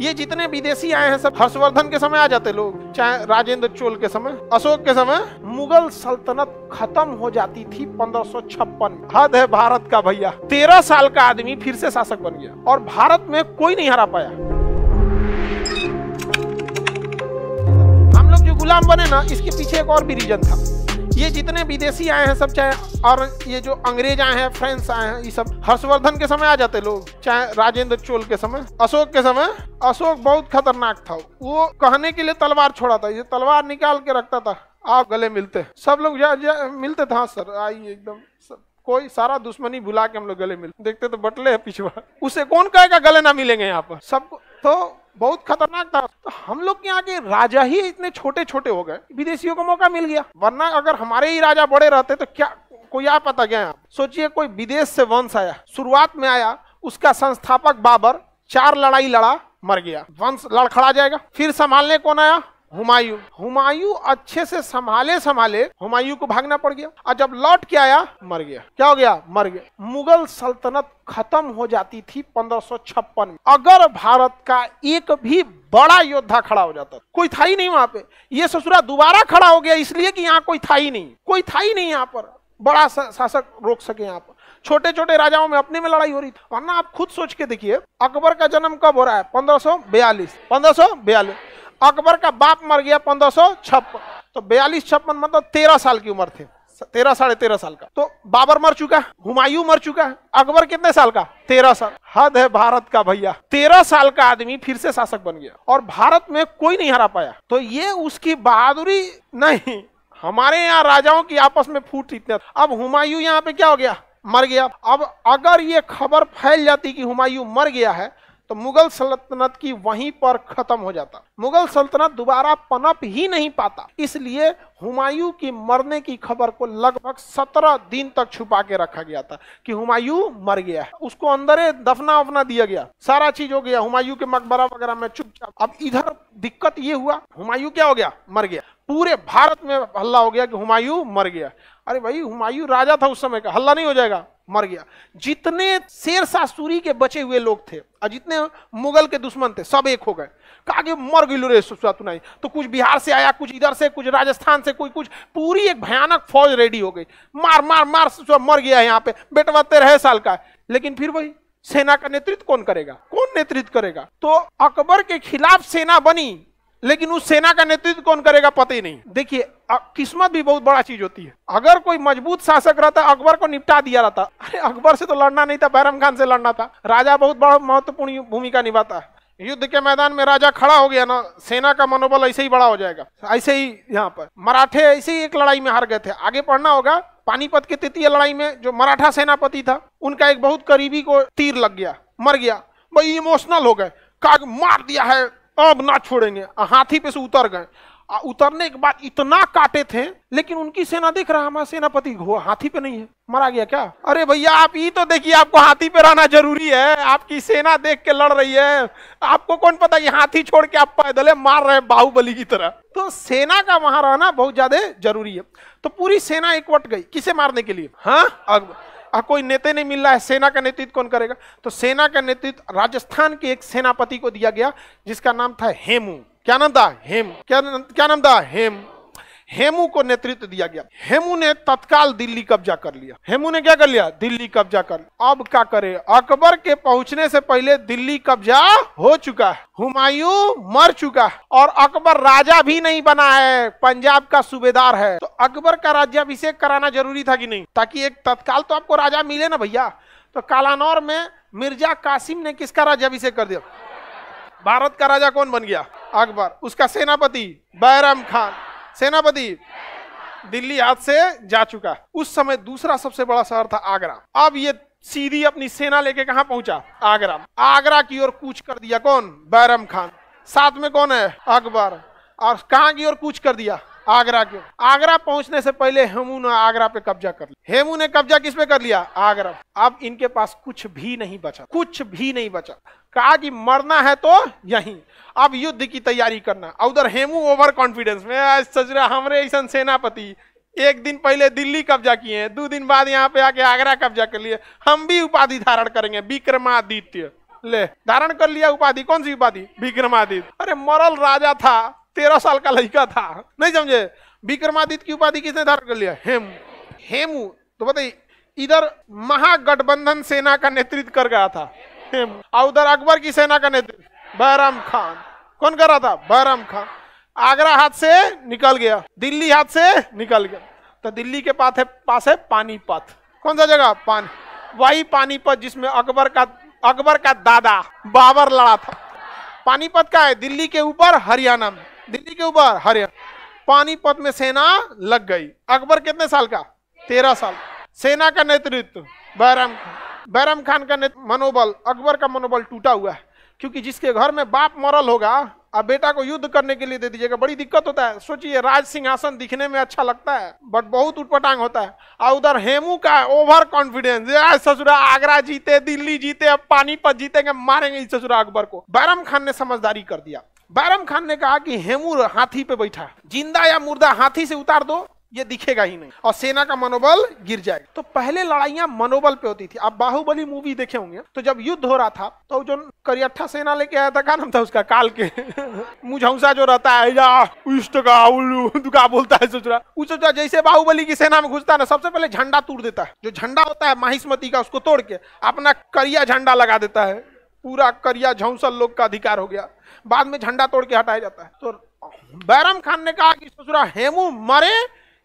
ये जितने विदेशी आए हैं सब हर्षवर्धन के समय आ जाते लोग चाहे राजेंद्र चोल के समय अशोक के समय मुगल सल्तनत खत्म हो जाती थी पंद्रह सौ छप्पन हद है भारत का भैया तेरह साल का आदमी फिर से शासक बन गया और भारत में कोई नहीं हरा पाया हम लोग जो गुलाम बने ना इसके पीछे एक और भी रीजन था ये जितने विदेशी आए हैं सब चाहे और ये जो अंग्रेज आए हैं फ्रेंस आए हैं ये सब हर्षवर्धन के समय आ जाते लोग चाहे राजेंद्र चोल के समय अशोक के समय अशोक बहुत खतरनाक था वो कहने के लिए तलवार छोड़ा था ये तलवार निकाल के रखता था आप गले मिलते सब लोग जा, जा, मिलते थे हाँ सर आइए एकदम सब कोई सारा दुश्मनी भुला के हम लोग गले मिलते देखते तो बटले है पिछवा उसे कौन कहेगा गले ना मिलेंगे यहाँ पर सब तो बहुत खतरनाक था तो हम लोग के यहाँ के राजा ही इतने छोटे छोटे हो गए विदेशियों को मौका मिल गया वरना अगर हमारे ही राजा बड़े रहते तो क्या कोई आ पता गया सोचिए कोई विदेश से वंश आया शुरुआत में आया उसका संस्थापक बाबर चार लड़ाई लड़ा मर गया वंश लड़खड़ा जाएगा फिर संभालने कौन आया हुमायूं हुमायूं अच्छे से संभाले संभाले हुमायूं को भागना पड़ गया और जब लौट के आया मर गया क्या हो गया मर गया मुगल सल्तनत खत्म हो जाती थी पंद्रह में अगर भारत का एक भी बड़ा योद्धा खड़ा हो जाता कोई था ही नहीं वहां पे ये ससुरा दोबारा खड़ा हो गया इसलिए कि यहाँ कोई था ही नहीं कोई था ही नहीं यहाँ पर बड़ा शासक रोक सके यहाँ पर छोटे छोटे राजाओं में अपने में लड़ाई हो रही थी वरना आप खुद सोच के देखिए अकबर का जन्म कब हो रहा है पंद्रह सौ बयालीस पंद्रह सौ बयालीस अकबर का बाप मर गया पंद्रह सौ छप्पन तो बयालीस छप्पन मतलब तेरह साल की उम्र थे तेरह साढ़े तेरह साल का तो बाबर मर चुका हुमायूं मर चुका है अकबर कितने साल का तेरह साल हद है भारत का भैया तेरह साल का आदमी फिर से शासक बन गया और भारत में कोई नहीं हरा पाया तो ये उसकी बहादुरी नहीं हमारे यहाँ राजाओं की आपस में फूट इतना अब हुमायूं यहाँ पे क्या हो गया मर गया अब अगर ये खबर फैल जाती कि हुमायूं मर गया है तो मुगल सल्तनत की वहीं पर खत्म हो जाता मुगल सल्तनत दोबारा पनप ही नहीं पाता इसलिए हुमायूं की मरने की खबर को लगभग सत्रह दिन तक छुपा के रखा गया था कि हुमायूं मर गया है उसको अंदर दफना वफना दिया गया सारा चीज हो गया हुमायूं के मकबरा वगैरह में चुपचाप अब इधर दिक्कत ये हुआ हुमायूं क्या हो गया मर गया पूरे भारत में हल्ला हो गया कि हुमायूं मर गया अरे भाई हुमायूं राजा था उस समय का हल्ला नहीं हो जाएगा मर गया जितने शेर शाह सूरी के बचे हुए लोग थे और जितने मुगल के दुश्मन थे सब एक हो गए कहा कि मर गई रे सुनाई तो कुछ बिहार से आया कुछ इधर से कुछ राजस्थान से कोई कुछ पूरी एक भयानक फौज रेडी हो गई मार मार मार मर गया है यहाँ पे बेटवा तेरह साल का है लेकिन फिर वही सेना का नेतृत्व कौन करेगा कौन नेतृत्व करेगा तो अकबर के खिलाफ सेना बनी लेकिन उस सेना का नेतृत्व कौन करेगा पता ही नहीं देखिए किस्मत भी बहुत बड़ा चीज होती है अगर कोई मजबूत शासक रहता अकबर को निपटा दिया रहता अरे अकबर से तो लड़ना नहीं था बैरम खान से लड़ना था राजा बहुत बड़ा महत्वपूर्ण भूमिका निभाता है युद्ध के मैदान में राजा खड़ा हो गया ना सेना का मनोबल ऐसे ही बड़ा हो जाएगा ऐसे ही यहाँ पर मराठे ऐसे ही एक लड़ाई में हार गए थे आगे पढ़ना होगा पानीपत की तृतीय लड़ाई में जो मराठा सेनापति था उनका एक बहुत करीबी को तीर लग गया मर गया भाई इमोशनल हो गए काग मार दिया है अब ना छोड़ेंगे हाथी पे से उतर गए उतरने के बाद इतना काटे थे लेकिन उनकी सेना देख रहा हमारा सेनापति हाथी पे नहीं है मरा गया क्या अरे भैया आप ये तो देखिए आपको हाथी पे रहना जरूरी है आपकी सेना देख के लड़ रही है आपको कौन पता ये हाथी छोड़ के आप पैदल मार रहे हैं बाहुबली की तरह तो सेना का वहां रहना बहुत ज्यादा जरूरी है तो पूरी सेना वट गई किसे मारने के लिए हाँ कोई नेता नहीं मिल रहा है सेना का नेतृत्व कौन करेगा तो सेना का नेतृत्व राजस्थान के एक सेनापति को दिया गया जिसका नाम था हेमू क्या नाम था हेम क्या क्या नाम था हेम हेमू को नेतृत्व दिया गया हेमू ने तत्काल दिल्ली कब्जा कर लिया हेमू ने क्या कर लिया दिल्ली कब्जा कर लिया अब क्या करे अकबर के पहुंचने से पहले दिल्ली कब्जा हो चुका है हुमायूं मर चुका है और अकबर राजा भी नहीं बना है पंजाब का सूबेदार है तो अकबर का राज्याभिषेक कराना जरूरी था कि नहीं ताकि एक तत्काल तो आपको राजा मिले ना भैया तो कालानौर में मिर्जा कासिम ने किसका राज्याभिषेक कर दिया भारत का राजा कौन बन गया अकबर उसका सेनापति बैरम खान सेनापति दिल्ली आज से जा चुका उस समय दूसरा सबसे बड़ा शहर था आगरा अब ये सीधी अपनी सेना लेके कहा पहुंचा आगरा आगरा की ओर कूच कर दिया कौन बैरम खान साथ में कौन है अकबर और कहा की ओर कूच कर दिया आगरा क्यों आगरा पहुंचने से पहले हेमू ने आगरा पे कब्जा कर लिया हेमू ने कब्जा किस पे कर लिया आगरा अब इनके पास कुछ भी नहीं बचा कुछ भी नहीं बचा कहा कि मरना है तो यहीं अब युद्ध की तैयारी करना उधर हेमू ओवर कॉन्फिडेंस में सजरा हमारे ऐसा सेनापति एक दिन पहले दिल्ली कब्जा किए हैं दो दिन बाद यहाँ पे आके आगरा कब्जा कर लिए हम भी उपाधि धारण करेंगे विक्रमादित्य ले धारण कर लिया उपाधि कौन सी उपाधि विक्रमादित्य अरे मरल राजा था तेरह साल का लड़का था नहीं समझे विक्रमादित्य की उपाधि किसने धारण कर लिया हेम हेमू तो बताइए इधर महागठबंधन सेना का नेतृत्व कर गया था हेम और उधर अकबर की सेना का नेतृत्व बहराम खान कौन कर रहा था बहराम खान आगरा हाथ से निकल गया दिल्ली हाथ से निकल गया तो दिल्ली के पास है पास है पानीपत कौन सा जगह पानी वही पानीपत जिसमें अकबर का अकबर का दादा बाबर लड़ा था पानीपत का है दिल्ली के ऊपर हरियाणा में दिल्ली के ऊपर हरियाणा पानीपत में सेना लग गई अकबर कितने साल का तेरह साल सेना का नेतृत्व बैरम बैरम खान का मनोबल अकबर का मनोबल टूटा हुआ है क्योंकि जिसके घर में बाप मरल होगा अब बेटा को युद्ध करने के लिए दे दीजिएगा बड़ी दिक्कत होता है सोचिए राज सिंहासन दिखने में अच्छा लगता है बट बहुत उठपटांग होता है और उधर हेमू का ओवर कॉन्फिडेंस ससुरा आगरा जीते दिल्ली जीते अब पानीपत जीतेंगे मारेंगे ससुरा अकबर को बैरम खान ने समझदारी कर दिया बैरम खान ने कहा कि हेमूर हाथी पे बैठा जिंदा या मुर्दा हाथी से उतार दो ये दिखेगा ही नहीं और सेना का मनोबल गिर जाएगा तो पहले लड़ाइया मनोबल पे होती थी अब बाहुबली मूवी देखे होंगे तो जब युद्ध हो रहा था तो जो करियठा सेना लेके आया था क्या नाम था उसका काल के मुझा जो रहता है या उल्लू का बोलता है सोच रहा उस जैसे बाहुबली की सेना में घुसता है ना सबसे पहले झंडा तोड़ देता है जो झंडा होता है माहिस्मती का उसको तोड़ के अपना करिया झंडा लगा देता है पूरा करिया झौसल लोग का अधिकार हो गया बाद में झंडा तोड़ के हटाया जाता है तो बैरम खान ने कहा कि ससुरा हेमू मरे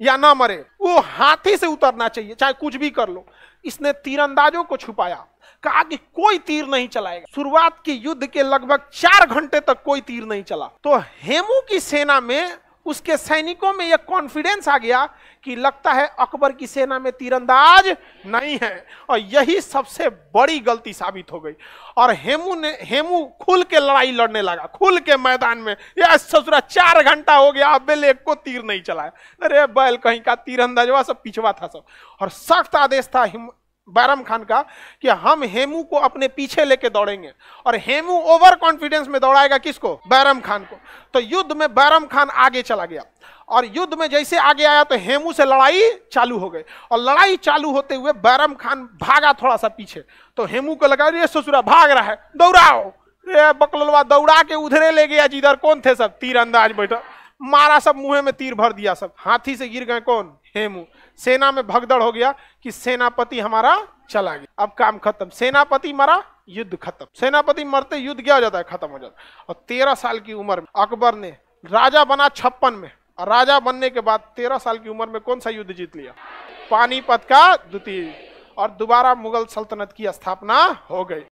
या ना मरे वो हाथी से उतरना चाहिए चाहे कुछ भी कर लो इसने तीरंदाजों को छुपाया कहा कि कोई तीर नहीं चलाएगा शुरुआत के युद्ध के लगभग चार घंटे तक कोई तीर नहीं चला तो हेमू की सेना में उसके सैनिकों में यह कॉन्फिडेंस आ गया कि लगता है अकबर की सेना में तीरंदाज नहीं है और यही सबसे बड़ी गलती साबित हो गई और हेमू ने हेमू खुल के लड़ाई लड़ने लगा खुल के मैदान में यह ससुरा चार घंटा हो गया अब बेल एक को तीर नहीं चलाया अरे बैल कहीं का तीरंदाज हुआ सब पिछवा था सब और सख्त आदेश था बैरम खान का कि हम हेमू को अपने पीछे लेके दौड़ेंगे और हेमू ओवर कॉन्फिडेंस में दौड़ाएगा किसको बैरम खान को तो युद्ध में बैरम खान आगे चला गया और युद्ध में जैसे आगे आया तो हेमू से लड़ाई चालू हो गई और लड़ाई चालू होते हुए बैरम खान भागा थोड़ा सा पीछे तो हेमू को लगा रे ससुरा भाग रहा है दौड़ाओ रे बकलवा दौड़ा के उधरे ले गया जिधर कौन थे सब तीर अंदाज बैठा मारा सब मुंह में तीर भर दिया सब हाथी से गिर गए कौन हेमू सेना में भगदड़ हो गया कि सेनापति हमारा चला गया अब काम खत्म सेनापति मरा युद्ध खत्म सेनापति मरते युद्ध क्या हो जाता है खत्म हो जाता है और तेरह साल की उम्र में अकबर ने राजा बना छप्पन में और राजा बनने के बाद तेरह साल की उम्र में कौन सा युद्ध जीत लिया पानीपत का द्वितीय और दोबारा मुगल सल्तनत की स्थापना हो गई